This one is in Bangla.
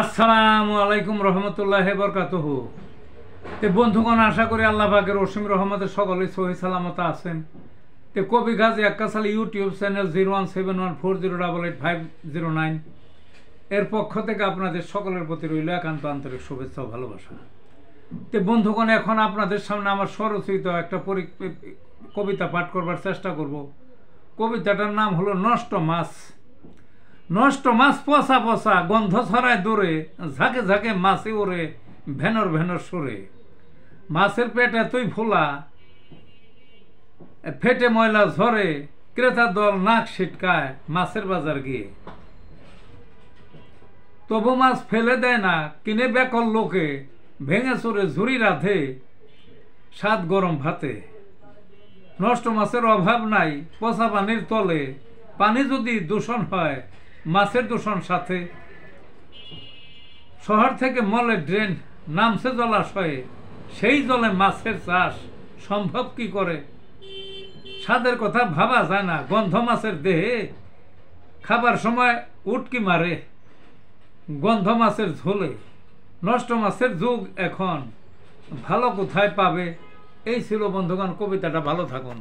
আসসালামু আলাইকুম রহমতুল্লাহ বরকাতহ তে বন্ধুগণ আশা করি আল্লাহ পাকের অসীম রহমতের সকলেই সহি সালামত আছেন তে কবি Gazi Akkasali YouTube channel zero one seven one four zero double eight five zero nine এর পক্ষ থেকে আপনাদের সকলের প্রতি রইল একান্ত আন্তরিক শুভেচ্ছা ও ভালোবাসা তে বন্ধুগণ এখন আপনাদের সামনে আমার স্বরচিত একটা পরি কবিতা পাঠ করবার চেষ্টা করব কবিতাটার নাম হলো নষ্ট মাছ নষ্ট মাছ পচা পচা গন্ধ ছড়ায় দূরে ঝাঁকে ঝাঁকে মাছে ওরে ভেনর ভেনর সরে মাছের পেটে তুই ফোলা ফেটে ময়লা ঝরে ক্রেতা দল নাক ছিটকায় মাছের বাজার গিয়ে তবু মাছ ফেলে দেয় না কিনে বেকল লোকে ভেঙে চড়ে ঝুড়ি রাধে স্বাদ গরম ভাতে নষ্ট মাছের অভাব নাই পচা পানির তলে পানি যদি দূষণ হয় মাছের দূষণ সাথে শহর থেকে মলে ড্রেন নামছে জলাশয়ে সেই জলে মাছের চাষ সম্ভব কি করে স্বাদের কথা ভাবা যায় না গন্ধ মাছের দেহে খাবার সময় উটকি মারে গন্ধ মাছের ঝোলে নষ্ট মাছের যুগ এখন ভালো কোথায় পাবে এই ছিল বন্ধুগণ কবিতাটা ভালো থাকুন